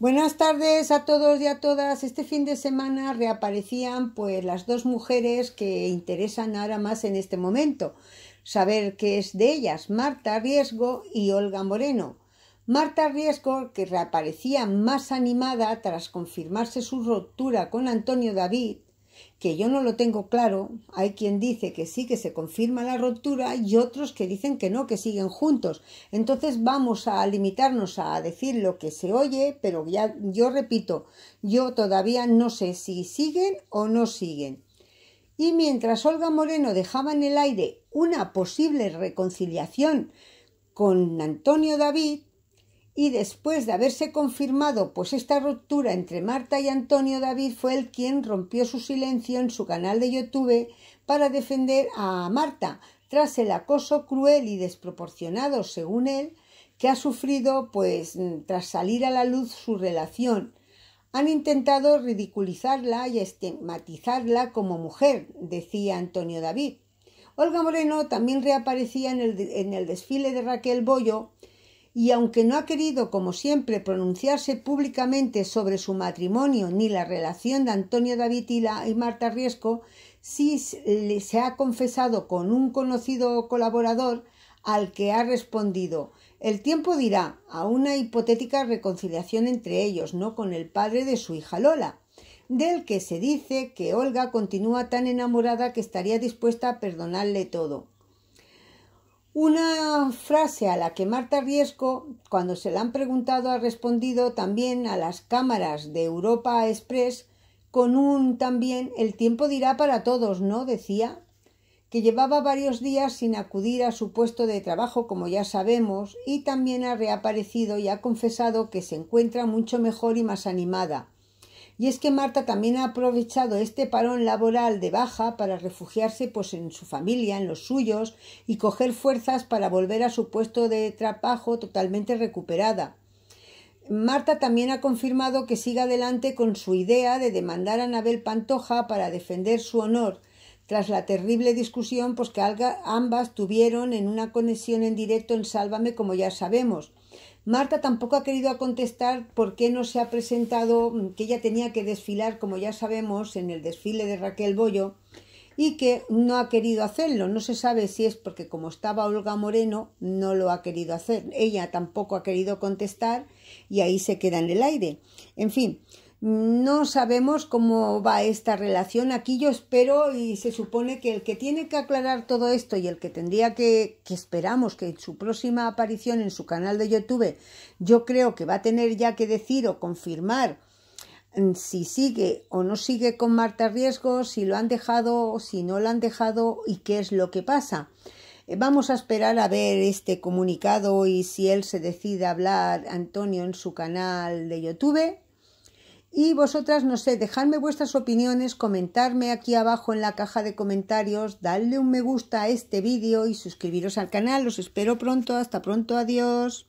Buenas tardes a todos y a todas. Este fin de semana reaparecían pues las dos mujeres que interesan ahora más en este momento. Saber qué es de ellas, Marta Riesgo y Olga Moreno. Marta Riesgo, que reaparecía más animada tras confirmarse su ruptura con Antonio David, que yo no lo tengo claro, hay quien dice que sí, que se confirma la ruptura y otros que dicen que no, que siguen juntos. Entonces vamos a limitarnos a decir lo que se oye, pero ya yo repito, yo todavía no sé si siguen o no siguen. Y mientras Olga Moreno dejaba en el aire una posible reconciliación con Antonio David, y después de haberse confirmado pues esta ruptura entre Marta y Antonio David fue el quien rompió su silencio en su canal de YouTube para defender a Marta tras el acoso cruel y desproporcionado según él que ha sufrido pues tras salir a la luz su relación han intentado ridiculizarla y estigmatizarla como mujer, decía Antonio David. Olga Moreno también reaparecía en el, en el desfile de Raquel Bollo y aunque no ha querido, como siempre, pronunciarse públicamente sobre su matrimonio ni la relación de Antonio David y Marta Riesco, sí se ha confesado con un conocido colaborador al que ha respondido el tiempo dirá a una hipotética reconciliación entre ellos, no con el padre de su hija Lola, del que se dice que Olga continúa tan enamorada que estaría dispuesta a perdonarle todo. Una frase a la que Marta Riesco, cuando se la han preguntado, ha respondido también a las cámaras de Europa Express con un también el tiempo dirá para todos, ¿no? decía, que llevaba varios días sin acudir a su puesto de trabajo, como ya sabemos, y también ha reaparecido y ha confesado que se encuentra mucho mejor y más animada, y es que Marta también ha aprovechado este parón laboral de baja para refugiarse pues, en su familia, en los suyos, y coger fuerzas para volver a su puesto de trabajo totalmente recuperada. Marta también ha confirmado que sigue adelante con su idea de demandar a Anabel Pantoja para defender su honor, tras la terrible discusión pues, que ambas tuvieron en una conexión en directo en Sálvame, como ya sabemos Marta tampoco ha querido contestar por qué no se ha presentado, mm, que ella tenía que desfilar, como ya sabemos, en el desfile de Raquel Bollo y que no ha querido hacerlo. No se sabe si es porque como estaba Olga Moreno, no lo ha querido hacer. Ella tampoco ha querido contestar y ahí se queda en el aire. En fin, no sabemos cómo va esta relación. Aquí yo espero y se supone que el que tiene que aclarar todo esto y el que tendría que, que esperamos que en su próxima aparición en su canal de YouTube, yo creo que va a tener ya que decir o confirmar mm, si sigue o no sigue con Marta Riesgo, si lo han dejado o si no lo han dejado y qué es lo que pasa. Eh, vamos a esperar a ver este comunicado y si él se decide hablar, Antonio, en su canal de YouTube y vosotras, no sé, dejadme vuestras opiniones, comentarme aquí abajo en la caja de comentarios, darle un me gusta a este vídeo y suscribiros al canal. Os espero pronto, hasta pronto, adiós.